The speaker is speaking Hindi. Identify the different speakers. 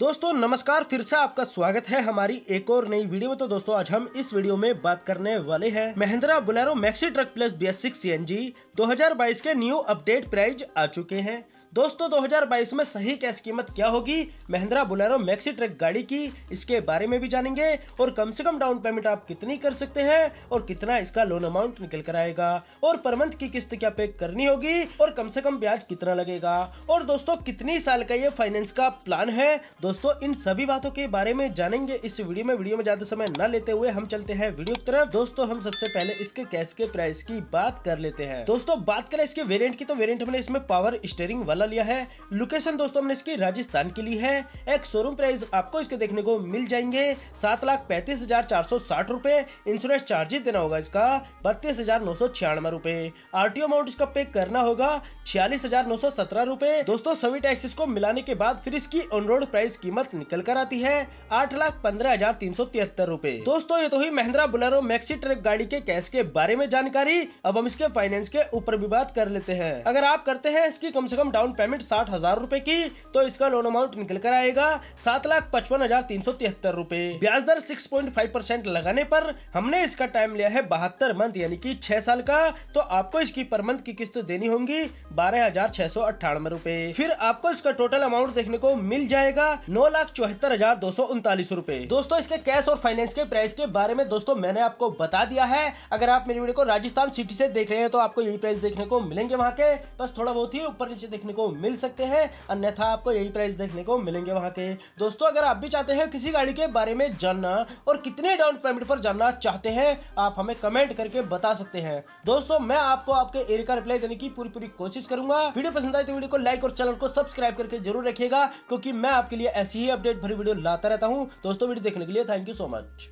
Speaker 1: दोस्तों नमस्कार फिर से आपका स्वागत है हमारी एक और नई वीडियो में तो दोस्तों आज हम इस वीडियो में बात करने वाले हैं Mahindra Bolero maxi truck plus B S six C N G दो के न्यू अपडेट प्राइस आ चुके हैं दोस्तों 2022 में सही कैश कीमत क्या होगी महिंद्रा बुलेरो मैक्सी ट्रैक गाड़ी की इसके बारे में भी जानेंगे और कम से कम डाउन पेमेंट आप कितनी कर सकते हैं और कितना इसका लोन अमाउंट निकल कर आएगा और पर मंथ की किस्त क्या पे करनी होगी और कम से कम ब्याज कितना लगेगा और दोस्तों कितनी साल का ये फाइनेंस का प्लान है दोस्तों इन सभी बातों के बारे में जानेंगे इस वीडियो में वीडियो में ज्यादा समय न लेते हुए हम चलते हैं वीडियो की तरफ दोस्तों हम सबसे पहले इसके कैश के प्राइस की बात कर लेते हैं दोस्तों बात करें इसके वेरियंट की तो वेरियंट हमने इसमें पावर स्टेयरिंग वाला लिया है लोकेशन दोस्तों हमने इसकी राजस्थान की ली है एक शोरूम प्राइस आपको इसके देखने को मिल जाएंगे सात लाख पैंतीस हजार चार सौ साठ रुपए इंश्योरेंस चार्जेस देना होगा इसका बत्तीस हजार नौ सौ छियानवे रूपए आर आरटीओ अमाउंट इसका पे करना होगा छियालीस हजार नौ सौ सत्रह रूपए दोस्तों सभी टैक्सेस को मिलाने के बाद फिर इसकी ऑन रोड प्राइस कीमत निकल कर आती है आठ लाख पंद्रह हजार तीन सौ तिहत्तर रूपए दोस्तों ये तो ही महिंद्रा बुलेरो मैक्सी ट्रक गाड़ी के कैश के बारे में जानकारी अब हम इसके फाइनेंस के ऊपर भी बात कर लेते हैं अगर आप करते हैं इसकी कम से कम डाउन पेमेंट साठ हजार रूपए की तो इसका लोन अमाउंट निकल कर आएगा सात लाख पचपन हजार तीन सौ तिहत्तर रूपए ब्याज दर सिक्स पॉइंट फाइव परसेंट लगाने पर हमने इसका टाइम लिया है बहत्तर मंथ यानी कि छह साल का तो आपको इसकी पर मंथ की किस्त देनी होगी बारह हजार छह सौ अट्ठानवे रूपए फिर आपको इसका टोटल अमाउंट देखने को मिल जाएगा नौ लाख चौहत्तर हजार दो सौ उनतालीस रूपए दोस्तों इसके कैश और फाइनेंस के प्राइस के बारे में दोस्तों मैंने आपको बता दिया है अगर आप मेरी वीडियो को राजस्थान सिटी से देख रहे हैं तो आपको यही प्राइस देखने को मिलेंगे वहाँ के बस थोड़ा बहुत ही ऊपर नीचे देखने को मिल सकते हैं अन्यथा आपको यही प्राइस देखने को मिलेंगे वहां के दोस्तों अगर आप भी चाहते हैं किसी गाड़ी के बारे में जानना और कितने डाउन पेमेंट पर जानना चाहते हैं आप हमें कमेंट करके बता सकते हैं दोस्तों मैं आपको आपके एरिया का रिप्लाई देने की पूरी पूरी कोशिश करूंगा वीडियो पसंद आए तो वीडियो को लाइक और चैनल को सब्सक्राइब करके जरूर रखेगा क्योंकि मैं आपके लिए ऐसी ही अपडेट भरी वीडियो लाता रहता हूँ दोस्तों वीडियो देखने के लिए थैंक यू सो मच